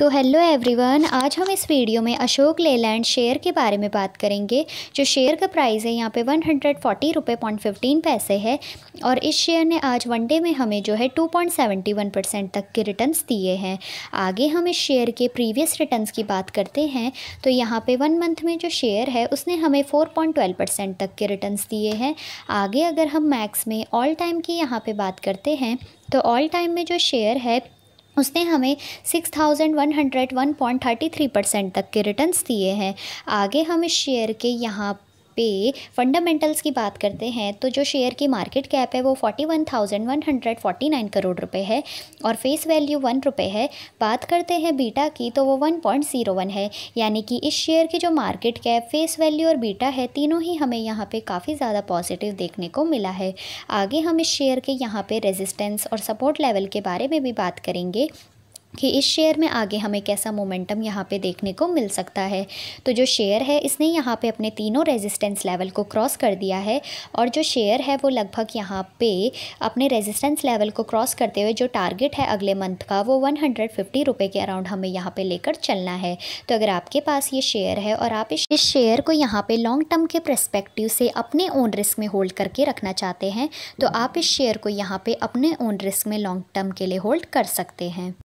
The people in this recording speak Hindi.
सो हेलो एवरीवन आज हम इस वीडियो में अशोक लेलैंड शेयर के बारे में बात करेंगे जो शेयर का प्राइस है यहाँ पे वन हंड्रेड फोर्टी रुपये पॉइंट फिफ्टीन पैसे है और इस शेयर ने आज वनडे में हमें जो है two point seventy one percent तक के रिटर्न्स दिए हैं आगे हम इस शेयर के प्रीवियस रिटर्न्स की बात करते हैं तो यहाँ पर वन मंथ में जो शेयर है उसने हमें फोर पॉइंट ट्वेल्व परसेंट तक के रिटर्न्स दिए हैं आगे अगर हम मैक्स में ऑल टाइम की यहाँ पर बात करते हैं तो ऑल टाइम में जो शेयर है उसने हमें six thousand one hundred one point thirty three percent तक के रिटर्न्स दिए हैं आगे हम इस शेयर के यहाँ पे फंडामेंटल्स की बात करते हैं तो जो शेयर की मार्केट कैप है वो forty one thousand one hundred forty nine crore रुपए है और फेस वैल्यू वन रुपये है बात करते हैं बीटा की तो वो वन पॉइंट ज़ीरो वन है यानी कि इस शेयर की जो मार्केट कैप फेस वैल्यू और बीटा है तीनों ही हमें यहाँ पर काफ़ी ज़्यादा पॉजिटिव देखने को मिला है आगे हम इस शेयर के यहाँ पर रेजिस्टेंस और सपोर्ट लेवल के बारे में भी बात करेंगे कि इस शेयर में आगे हमें कैसा मोमेंटम यहाँ पे देखने को मिल सकता है तो जो शेयर है इसने यहाँ पे अपने तीनों रेजिस्टेंस लेवल को क्रॉस कर दिया है और जो शेयर है वो लगभग यहाँ पे अपने रेजिस्टेंस लेवल को क्रॉस करते हुए जो टारगेट है अगले मंथ का वो वन हंड्रेड फिफ्टी रुपये के अराउंड हमें यहाँ पर लेकर चलना है तो अगर आपके पास ये शेयर है और आप इस शेयर को यहाँ पर लॉन्ग टर्म के प्रस्पेक्टिव से अपने ओन रिस्क में होल्ड करके रखना चाहते हैं तो आप इस शेयर को यहाँ पर अपने ओन रिस्क में लॉन्ग टर्म के लिए होल्ड कर सकते हैं